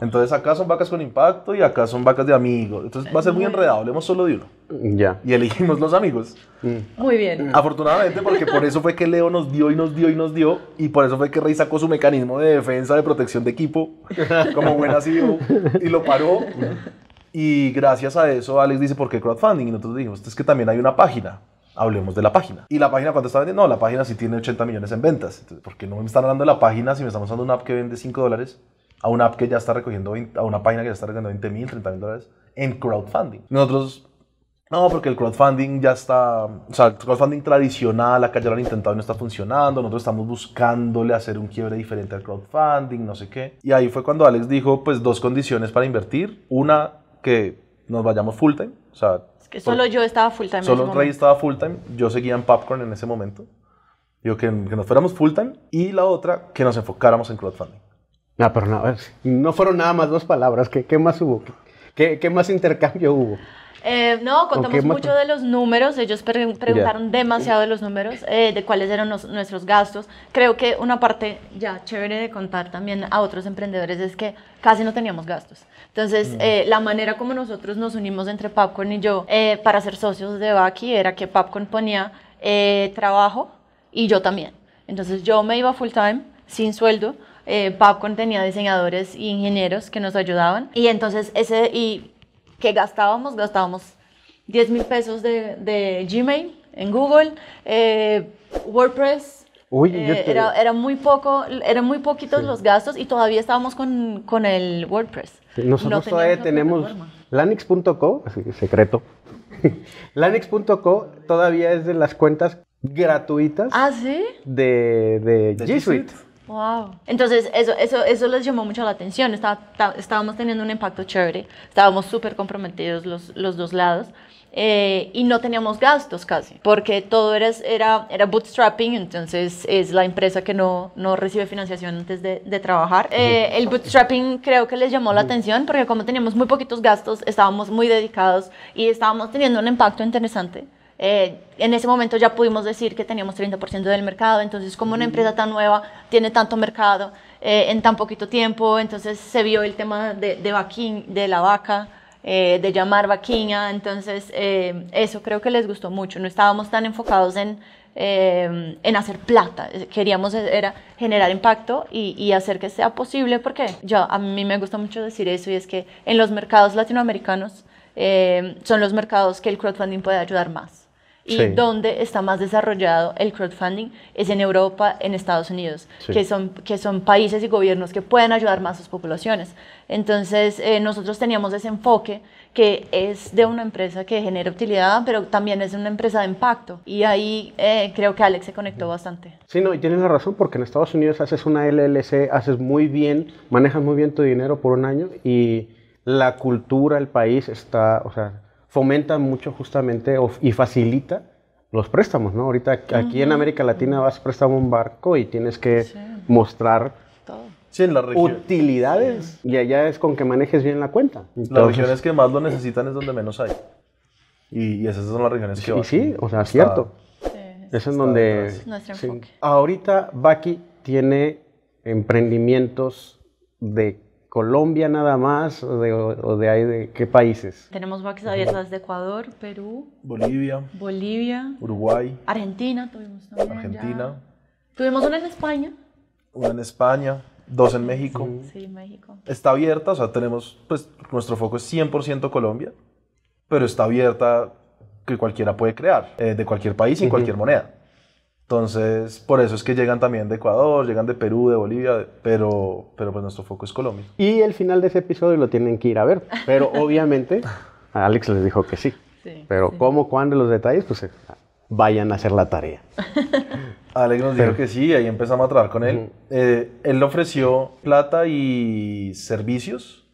Speaker 3: Entonces, acá son vacas con impacto y acá son vacas de amigos. Entonces, va a ser muy enredado, hablemos solo de uno. Ya. Y elegimos los amigos. Mm. Muy bien. Mm. Afortunadamente, porque por eso fue que Leo nos dio y nos dio y nos dio, y por eso fue que Rey sacó su mecanismo de defensa, de protección de equipo, como buena CEO, y lo paró Y gracias a eso, Alex dice, ¿por qué crowdfunding? Y nosotros dijimos, es que también hay una página. Hablemos de la página. ¿Y la página cuánto está vendiendo? No, la página sí tiene 80 millones en ventas. Entonces, ¿por qué no me están hablando de la página si me están usando una app que vende 5 dólares? A una app que ya está recogiendo, a una página que ya está recogiendo 20 mil, 30 mil dólares en crowdfunding. Nosotros no, porque el crowdfunding ya está, o sea, el crowdfunding tradicional, acá ya lo han intentado y no está funcionando, nosotros estamos buscándole hacer un quiebre diferente al crowdfunding, no sé qué. Y ahí fue cuando Alex dijo, pues dos condiciones para invertir. Una, que nos vayamos full time, o sea... Es que solo
Speaker 2: yo estaba full time. Solo Rey
Speaker 3: estaba full time, yo seguía en Popcorn en ese momento. Digo, que, nos fuéramos full time. Y la otra, que nos enfocáramos en
Speaker 1: crowdfunding. No, ah, pero no, no fueron nada más dos palabras. que qué más hubo? ¿Qué, más intercambio hubo?
Speaker 2: Eh, no, contamos mucho de los números, ellos preguntaron demasiado de los números, eh, de cuáles eran nuestros gastos. Creo que una parte ya chévere de contar también a otros emprendedores es que casi no teníamos gastos. Entonces, mm. eh, la manera como nosotros nos unimos entre Popcorn y yo para ser socios de Baki era que Popcorn ponía trabajo y yo también. Entonces, yo me iba full time, sin sueldo, eh, tenía diseñadores y ingenieros que nos ayudaban. Y entonces ese, y que gastábamos, gastábamos 10 mil pesos de, Gmail en Google, eh, WordPress, Uy, eh, era, muy poco, eran muy poquitos los gastos y todavía estábamos con, el WordPress. nosotros todavía tenemos
Speaker 1: lanix.co, secreto. lanix.co todavía es de las cuentas gratuitas ¿Ah, de, de, G Suite.
Speaker 2: Wow. Entonces, eso, eso, eso les llamó mucho la atención. estábamos teniendo un impacto chévere, estábamos súper comprometidos los, los, dos lados eh, y no teníamos gastos casi, porque todo era, era, era, bootstrapping, entonces es la empresa que no, no recibe financiación antes de, trabajar. Eh, el bootstrapping creo que les llamó la atención porque como teníamos muy poquitos gastos, estábamos muy dedicados y estábamos teniendo un impacto interesante. Eh, en ese momento ya pudimos decir que teníamos 30% del mercado, entonces como una empresa tan nueva tiene tanto mercado eh, en tan poquito tiempo, entonces se vio el tema de, de la vaca, eh, de llamar vaquina, entonces eso creo que les gustó mucho, no estábamos tan enfocados en, hacer plata. Queríamos era generar impacto y, hacer que sea posible porque yo a mí me gusta mucho decir eso y es que en los mercados latinoamericanos son los mercados que el crowdfunding puede ayudar más y donde está más desarrollado el crowdfunding es en Europa, en Estados Unidos, que, son, que son países y gobiernos que pueden ayudar más a sus poblaciones. Entonces, eh, nosotros teníamos ese enfoque que es de una empresa que genera utilidad, pero también es una empresa de impacto. Y ahí eh, creo que Alex se conectó bastante.
Speaker 1: Sí, no, y tienes la razón, porque en Estados Unidos haces una LLC, haces muy bien, manejas muy bien tu dinero por un año y la cultura, el país está, o sea, fomenta mucho justamente y facilita los préstamos, ¿no? Ahorita aquí en América Latina vas a prestar un barco y tienes que mostrar utilidades y allá es con que manejes bien la cuenta. las regiones que más lo
Speaker 3: necesitan es donde menos hay. Y, esas son las regiones que... Y sí, o sea, es cierto.
Speaker 1: Eso es donde... Nuestro enfoque. Ahorita Baki tiene emprendimientos de Colombia nada más o de, ahí de qué países?
Speaker 2: Tenemos vacas abiertas de Ecuador, Perú, Bolivia, Bolivia, Uruguay, Argentina tuvimos Argentina. Tuvimos una en España.
Speaker 3: Una en España, dos en México.
Speaker 2: Sí, México.
Speaker 3: Está abierta, o sea, tenemos, pues nuestro foco es 100% Colombia, pero está abierta que cualquiera puede crear, eh, de cualquier país y cualquier moneda. Entonces, por eso es que llegan también de Ecuador, llegan de Perú, de Bolivia, pero,
Speaker 1: pero pues nuestro foco es Colombia. Y el final de ese episodio lo tienen que ir a ver, pero obviamente Alex les dijo que sí. sí pero cómo, cuándo, los detalles, pues vayan a hacer la tarea.
Speaker 3: Alex nos dijo que sí, ahí empezamos a trabajar con él.
Speaker 1: Eh, él
Speaker 3: le ofreció plata y servicios,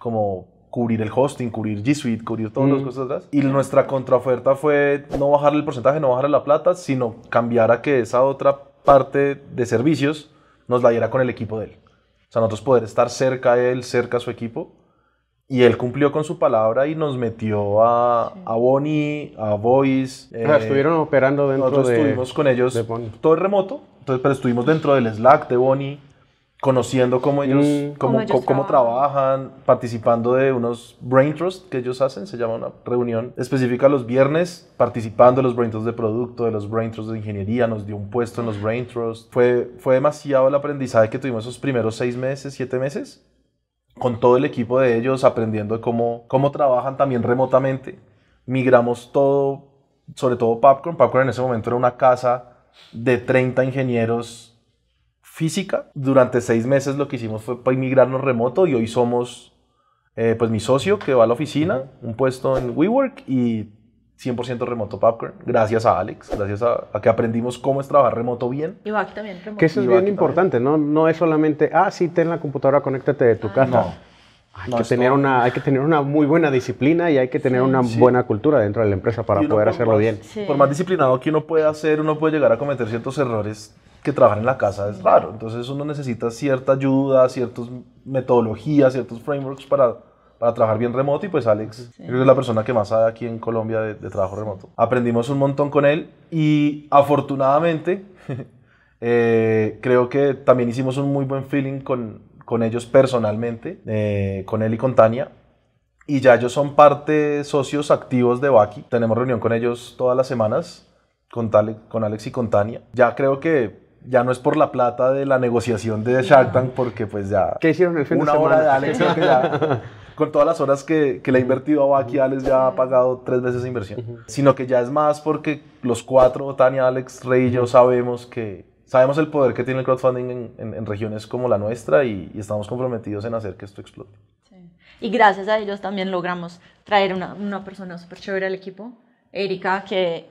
Speaker 3: como cubrir el hosting, cubrir G Suite, cubrir todas las mm. cosas atrás. Y nuestra contraoferta fue no bajarle el porcentaje, no bajarle la plata, sino cambiar a que esa otra parte de servicios nos la diera con el equipo de él. O sea, nosotros poder estar cerca de él, cerca a su equipo. Y él cumplió con su palabra y nos metió a, a Bonnie, a Voice. Eh, estuvieron operando dentro de... Nosotros estuvimos con ellos todo el remoto, entonces, pero estuvimos dentro del Slack de Bonnie conociendo cómo ellos, mm. cómo, trabajan, participando de unos brain que ellos hacen, se llama una reunión específica los viernes, participando de los brain de producto, de los brain de ingeniería, nos dio un puesto en los brain Fue, fue demasiado el aprendizaje que tuvimos esos primeros seis meses, siete meses, con todo el equipo de ellos, aprendiendo cómo, cómo trabajan también remotamente. Migramos todo, sobre todo Popcorn. Popcorn en ese momento era una casa de 30 ingenieros física. Durante seis meses lo que hicimos fue inmigrarnos remoto y hoy somos, eh, pues mi socio que va a la oficina, un puesto en WeWork y 100% remoto Popcorn, gracias a Alex, gracias
Speaker 1: a, que aprendimos cómo es trabajar remoto bien.
Speaker 2: remoto. Que eso es bien importante,
Speaker 1: ¿no? No es solamente, ah, sí, ten la computadora, conéctate de tu ah, casa. No hay, que tener una, hay que tener una muy buena disciplina y hay que tener una buena cultura dentro de la empresa para poder hacerlo bien. Por más disciplinado que uno pueda
Speaker 3: ser, uno puede llegar a cometer ciertos errores que trabajar en la casa es raro. Entonces uno necesita cierta ayuda, ciertas metodologías, ciertos frameworks para para trabajar bien remoto y pues Alex es la persona que más sabe aquí en Colombia de, trabajo remoto. Aprendimos un montón con él y afortunadamente eh, creo que también hicimos un muy buen feeling con, con ellos personalmente, eh, con él y con Tania. Y ya ellos son parte socios activos de Baki. Tenemos reunión con ellos todas las semanas, con, con Alex y con Tania. Ya creo que ya no es por la plata de la negociación de Shark Tank, porque pues ya... ¿Qué hicieron una hora de Alex, con todas las horas que, que le ha invertido a Baki, Alex ya ha pagado tres veces esa inversión. Sino que ya es más porque los cuatro, Tania, Alex, Rey y yo, sabemos que sabemos el poder que tiene el crowdfunding en, regiones como la nuestra y, estamos comprometidos en hacer que esto explote. Sí.
Speaker 2: Y gracias a ellos también logramos traer una, persona súper chévere al equipo, Erika, que,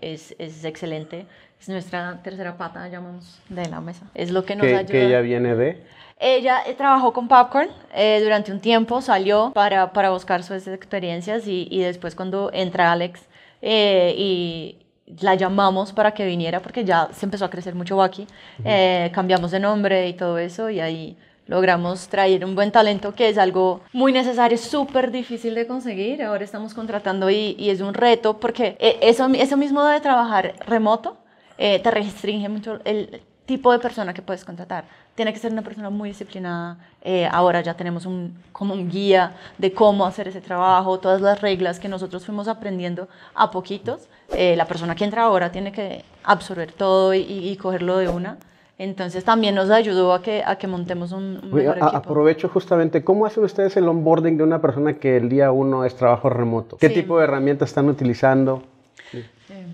Speaker 2: es, excelente. Es nuestra tercera pata, llamamos, de la mesa. Es lo que nos ayuda. Que ella viene de... Ella eh, trabajó con Popcorn eh, durante un tiempo, salió para, buscar sus experiencias y, después cuando entra Alex eh, y, la llamamos para que viniera porque ya se empezó a crecer mucho Waki. Eh, cambiamos de nombre y todo eso y ahí logramos traer un buen talento que es algo muy necesario, súper difícil de conseguir. Ahora estamos contratando y, y, es un reto porque eh, eso, ese mismo de trabajar remoto eh, te restringe mucho el, tipo de persona que puedes contratar. Tiene que ser una persona muy disciplinada. Eh, ahora ya tenemos un, como un guía de cómo hacer ese trabajo, todas las reglas que nosotros fuimos aprendiendo a poquitos. Eh, la persona que entra ahora tiene que absorber todo y, cogerlo de una. Entonces también nos ayudó a que, a que montemos
Speaker 1: un, Aprovecho justamente, ¿cómo hacen ustedes el onboarding de una persona que el día uno es trabajo remoto? ¿Qué tipo de herramientas están utilizando?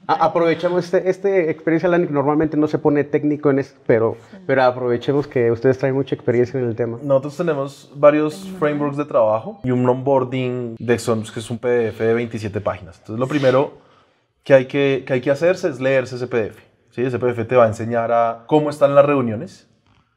Speaker 1: aprovechamos este, este, experiencia, Lani, normalmente no se pone técnico en esto, pero, aprovechemos que ustedes traen mucha experiencia en el tema.
Speaker 3: Nosotros tenemos varios frameworks de trabajo
Speaker 1: y un onboarding de son
Speaker 3: que es un PDF de 27 páginas. Entonces, lo primero que hay que, que, hay que hacerse es leerse ese PDF. ¿sí? Ese PDF te va a enseñar a cómo están las reuniones.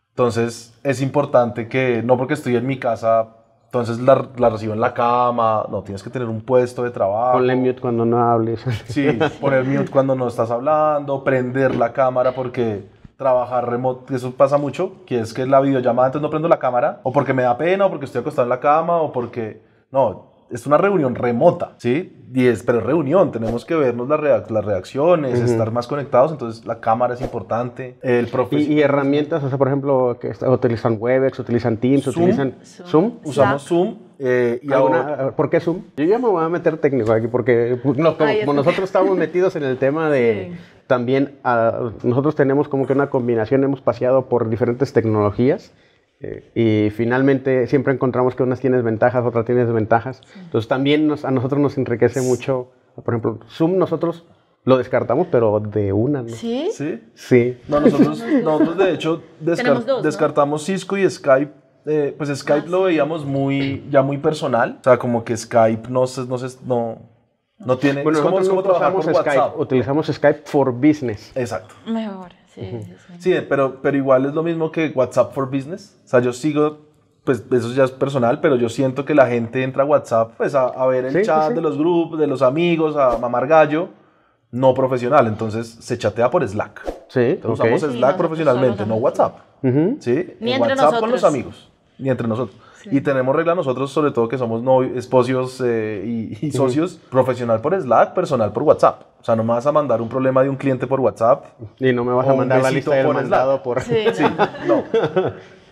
Speaker 3: Entonces, es importante que, no porque estoy en mi casa entonces la, recibo en la cama, no, tienes que tener un puesto de trabajo.
Speaker 1: Ponle mute cuando no hables.
Speaker 3: Sí, poner mute cuando no estás hablando, prender la cámara porque trabajar remoto, eso pasa mucho, que es que la videollamada entonces no prendo la cámara, o porque me da pena, o porque estoy acostado en la cama, o porque... No, es una reunión remota, ¿sí? pero reunión, tenemos que vernos las, reacciones, estar más conectados, entonces la cámara es importante, el ¿Y,
Speaker 1: herramientas, o sea, por ejemplo, que utilizan Webex, utilizan Teams, utilizan Zoom. Usamos Zoom. Eh, y ahora, ah, ¿Por qué Zoom? Yo ya me voy a meter técnico aquí porque pues, como, nosotros estamos metidos en el tema de también, ah, nosotros tenemos como que una combinación, hemos paseado por diferentes tecnologías y finalmente siempre encontramos que unas tienen ventajas, otras tienen desventajas. Entonces también a nosotros nos enriquece mucho, por ejemplo, Zoom nosotros lo descartamos, pero de una, vez. ¿Sí? Sí. No,
Speaker 3: nosotros,
Speaker 1: de hecho descartamos Cisco
Speaker 3: y Skype. Eh, pues Skype ah, lo veíamos muy, ya muy personal. O sea, como que Skype no, no, no, tiene... es como, WhatsApp. utilizamos Skype for business. Exacto. Mejor. Sí, pero, pero igual es lo mismo que WhatsApp for Business. O sea, yo sigo, pues eso ya es personal, pero yo siento que la gente entra a WhatsApp pues a, ver el chat de los grupos, de los amigos, a mamar gallo, no profesional. Entonces se chatea por Slack. Sí, usamos Slack profesionalmente, no WhatsApp. ¿Sí? Ni WhatsApp con los amigos, ni entre nosotros. Y tenemos regla nosotros, sobre todo que somos no, esposios eh, y, socios, profesional por Slack, personal por WhatsApp. O sea, no me vas a mandar un problema de un cliente por WhatsApp. Y no me vas a mandar la lista del por mandado por... Sí, no.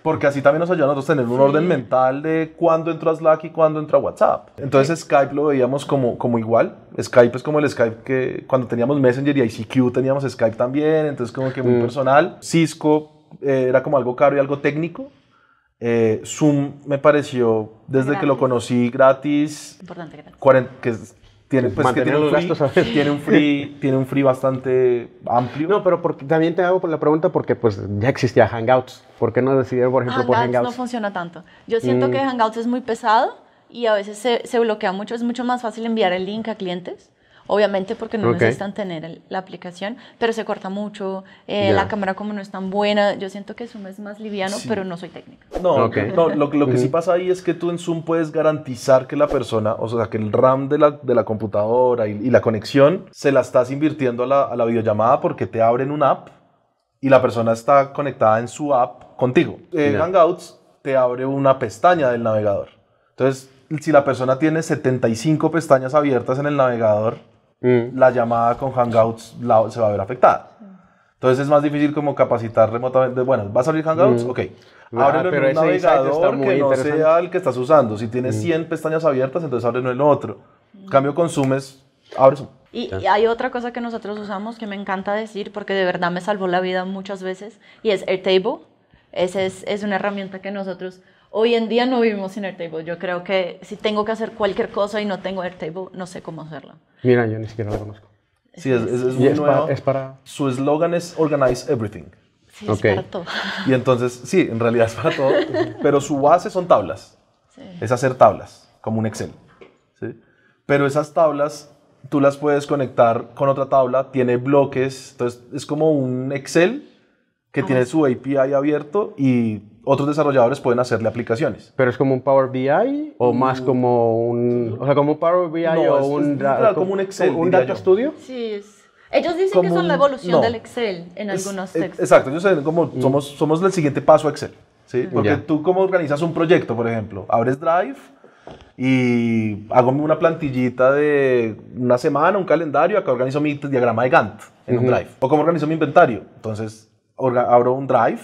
Speaker 3: porque así también nos ayuda a nosotros tener un orden mental de cuándo entra a Slack y cuándo entra a WhatsApp. Entonces Skype lo veíamos como, como igual. Skype es como el Skype que cuando teníamos Messenger y ICQ teníamos Skype también, entonces como que muy mm. personal. Cisco eh, era como algo caro y algo técnico. Eh, Zoom me pareció, desde que lo conocí gratis, Importante,
Speaker 1: que pues, tiene, un free, tiene, un free, tiene un free bastante amplio. No, pero también te hago la pregunta porque pues ya existía Hangouts. ¿Por qué no decidieron, por ejemplo, por Hangouts? no
Speaker 2: funciona tanto. Yo siento mm. que Hangouts es muy pesado y a veces se, se bloquea mucho. Es mucho más fácil enviar el link a clientes obviamente porque no necesitan tener la aplicación, pero se corta mucho, eh, la cámara como no es tan buena, yo siento que Zoom es más liviano, pero no soy técnico.
Speaker 3: No, lo, que sí pasa ahí es que tú en Zoom puedes garantizar que la persona, o sea, que el RAM de la, computadora y, la conexión se la estás invirtiendo a la, a videollamada porque te abren una app y la persona está conectada en su app contigo. Eh, Hangouts te abre una pestaña del navegador. Entonces, si la persona tiene 75 pestañas abiertas en el navegador, Mm. la llamada con Hangouts se va a ver afectada. Entonces es más difícil como capacitar remotamente. Bueno, ¿va a salir Hangouts? Mm. Ok. Ah, ábrelo ah, en un navegador que no sea el que estás usando. Si tienes 100 mm. pestañas abiertas, entonces uno en otro. Cambio consumes, abres y,
Speaker 2: hay otra cosa que nosotros usamos que me encanta decir porque de verdad me salvó la vida muchas veces y es Airtable. Esa es, es, una herramienta que nosotros Hoy en día no vivimos sin Airtable. Yo creo que si tengo que hacer cualquier cosa y no tengo Airtable, no sé cómo hacerlo.
Speaker 1: Mira, yo ni siquiera lo conozco. Sí, es, muy nuevo.
Speaker 3: Su eslogan es Organize Everything.
Speaker 2: Sí, es para todo.
Speaker 3: Y entonces, sí, en realidad es para todo. pero su base son tablas. Sí. Es hacer tablas, como un Excel. ¿sí? Pero esas tablas tú las puedes conectar con otra tabla, tiene bloques, entonces es como un Excel que tiene su API abierto y otros desarrolladores
Speaker 1: pueden hacerle aplicaciones. Pero es como un Power BI o mm. más como un, o sea, como un Power BI o un, como, como, un Excel, un Data Studio.
Speaker 2: Sí, es. Ellos dicen que son la evolución del Excel en algunos eh, textos. Exacto,
Speaker 3: ellos como mm. somos somos el siguiente paso a Excel, ¿sí? Mm. Porque tú cómo organizas un proyecto, por ejemplo, abres Drive y hago una plantillita de una semana, un calendario, acá organizo mi diagrama de Gantt en un Drive. O como organizo mi inventario. Entonces, abro un Drive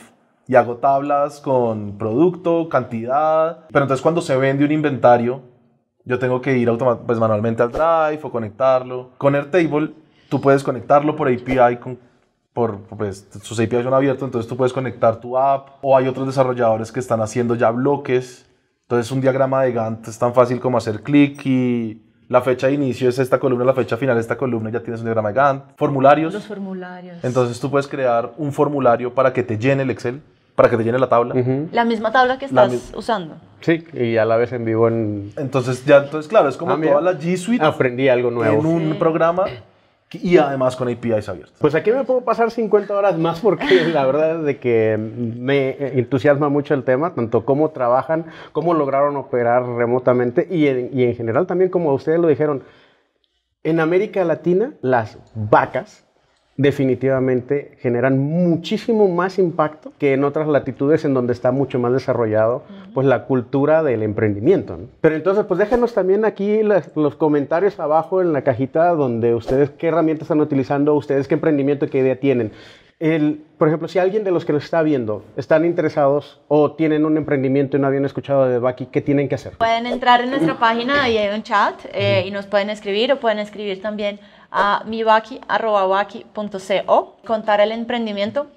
Speaker 3: y hago tablas con producto, cantidad, pero entonces cuando se vende un inventario, yo tengo que ir pues, manualmente al drive o conectarlo. Con Airtable, tú puedes conectarlo por API, con, por, pues, sus APIs son abiertos, entonces tú puedes conectar tu app o hay otros desarrolladores que están haciendo ya bloques. Entonces un diagrama de Gantt es tan fácil como hacer clic y la fecha de inicio es esta columna, la fecha final es esta columna, ya tienes un diagrama de Gantt. Formularios. Los
Speaker 2: formularios.
Speaker 3: Entonces tú puedes crear un formulario para que te llene el Excel para que te llene la tabla.
Speaker 2: La misma tabla que estás usando.
Speaker 3: Sí, y a la vez en vivo en... Entonces, ya, entonces claro, es como ah, toda la
Speaker 1: G Suite. Aprendí algo nuevo. En un programa y además con APIs abiertos. Pues aquí me puedo pasar 50 horas más porque la verdad es de que me entusiasma mucho el tema, tanto cómo trabajan, cómo lograron operar remotamente y en general también, como ustedes lo dijeron, en América Latina las vacas definitivamente generan muchísimo más impacto que en otras latitudes en donde está mucho más desarrollado pues la cultura del emprendimiento. Pero entonces pues déjenos también aquí los comentarios abajo en la cajita donde ustedes qué herramientas están utilizando, ustedes qué emprendimiento, qué idea tienen por ejemplo, si alguien de los que lo está viendo están interesados o tienen un emprendimiento y no habían escuchado de Baki, ¿qué tienen que hacer?
Speaker 2: Pueden entrar en nuestra página y hay un chat eh, y nos pueden escribir o pueden escribir también a mibaki.co, contar el emprendimiento.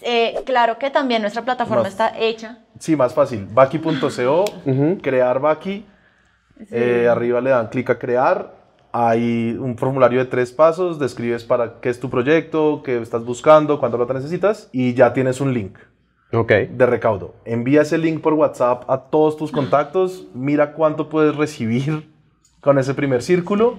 Speaker 2: Eh, claro que también nuestra plataforma está hecha.
Speaker 3: Sí, más fácil. Baki.co, crear Baki. Eh, arriba le dan clic a crear hay un formulario de tres pasos, describes para qué es tu proyecto, qué estás buscando, cuánta lo necesitas y ya tienes un link. Okay. de recaudo. Envía ese link por WhatsApp a todos tus contactos, mira cuánto puedes recibir con ese primer círculo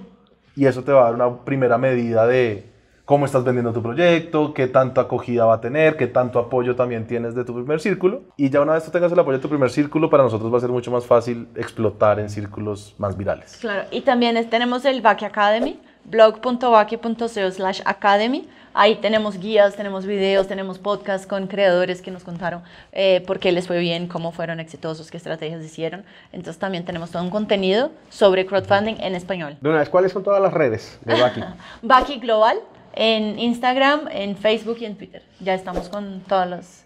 Speaker 3: y eso te va a dar una primera medida de cómo estás vendiendo tu proyecto, qué tanto acogida va a tener, qué tanto apoyo también tienes de tu primer círculo. Y ya una vez tú tengas el apoyo de tu primer círculo, para nosotros va a ser mucho más fácil explotar en círculos más virales.
Speaker 2: Claro, y también tenemos el Baki Academy, blog.baki.co.academy. academy. Ahí tenemos guías, tenemos videos, tenemos podcasts con creadores que nos contaron eh, por qué les fue bien, cómo fueron exitosos, qué estrategias hicieron. Entonces también tenemos todo un contenido sobre crowdfunding en español.
Speaker 1: una vez, ¿cuáles son todas las redes de Baki?
Speaker 2: Baki Global, en Instagram, en Facebook y en Twitter. Ya estamos con todas las,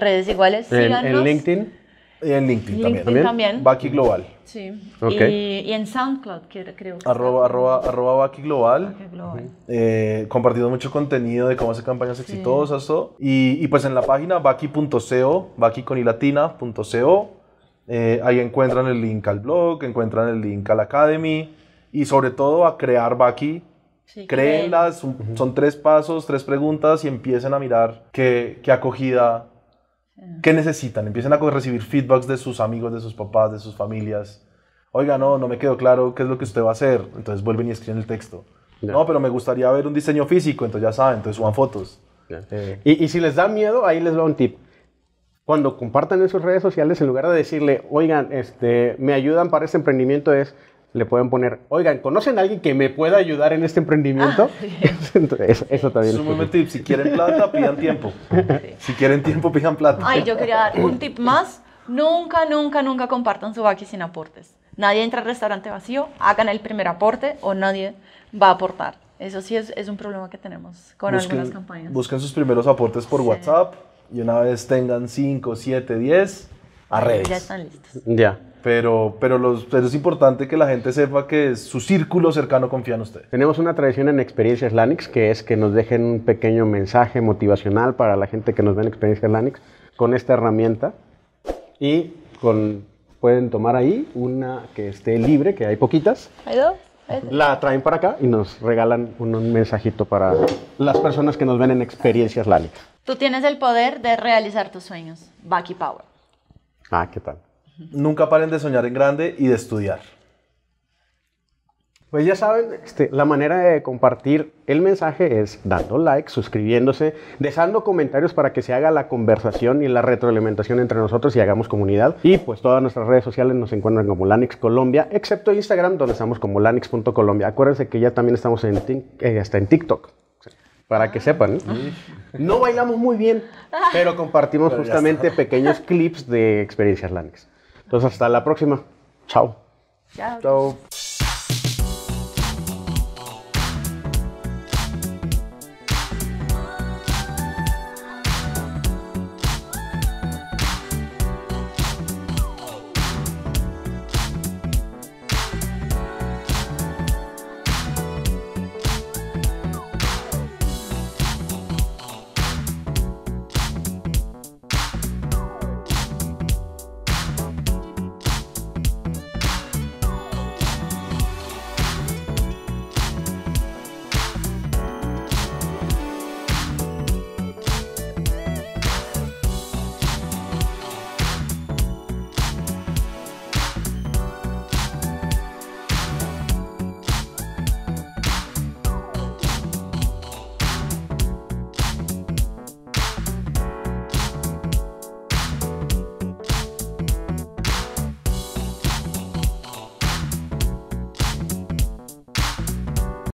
Speaker 2: redes iguales. En, en,
Speaker 1: LinkedIn. Y en LinkedIn, también. también. Baki Global.
Speaker 2: Sí. Y, en SoundCloud,
Speaker 1: creo.
Speaker 3: Arroba, arroba, arroba Baki Global. Baki eh, compartido mucho contenido de cómo hacer campañas exitosas. Y, pues en la página baki.co, baki con ilatina.co. Eh, ahí encuentran el link al blog, encuentran el link al Academy y sobre todo a crear Baki creenlas, son tres pasos, tres preguntas y empiecen a mirar qué, acogida, qué necesitan. Empiecen a recibir feedbacks de sus amigos, de sus papás, de sus familias. Oiga, no, no me quedó claro qué es lo que usted va a hacer. Entonces vuelven y escriben el texto. No, pero me gustaría ver un diseño físico, entonces ya saben, entonces suban
Speaker 1: fotos. Eh. y, si les da miedo, ahí les va un tip cuando compartan en sus redes sociales, en lugar de decirle, oigan, este, me ayudan para este emprendimiento, es, le pueden poner, oigan, ¿conocen a alguien que me pueda ayudar en este emprendimiento? Ah, eso, también. Es tip, si quieren plata, pidan tiempo. Si quieren tiempo, pidan plata. Ay, yo quería dar un
Speaker 2: tip más. Nunca, nunca, nunca compartan su baqui sin aportes. Nadie entra al restaurante vacío, hagan el primer aporte o nadie va a aportar. Eso sí es, es un problema que tenemos con algunas campañas.
Speaker 3: Busquen sus primeros aportes por WhatsApp y una vez tengan 5, 7, 10,
Speaker 1: a redes. Ya están listos. Ya.
Speaker 3: Pero, pero, es importante que la gente sepa que su círculo cercano confía en usted.
Speaker 1: Tenemos una tradición en Experiencias Lanix que es que nos dejen un pequeño mensaje motivacional para la gente que nos ve en Experiencias Lanix con esta herramienta y con, pueden tomar ahí una que esté libre, que hay poquitas. Hay dos. La traen para acá y nos regalan un, un mensajito para las personas que nos ven en Experiencias Lanix.
Speaker 2: Tú tienes el poder de realizar tus sueños. Bucky Power.
Speaker 1: Ah, ¿qué tal?
Speaker 3: nunca paren de soñar en grande y de estudiar.
Speaker 1: Pues ya saben, este, la manera de compartir el mensaje es dando like, suscribiéndose, dejando comentarios para que se haga la conversación y la retroalimentación entre nosotros y hagamos comunidad. Y pues todas nuestras redes sociales nos encuentran como Lanix Colombia, excepto Instagram, donde estamos como lanix.colombia. Acuérdense que ya también estamos en eh, hasta en TikTok. Para que sepan, no bailamos muy bien, pero compartimos justamente pequeños clips de experiencias Lanix. Entonces, hasta la próxima. Chao. Chao. Chao.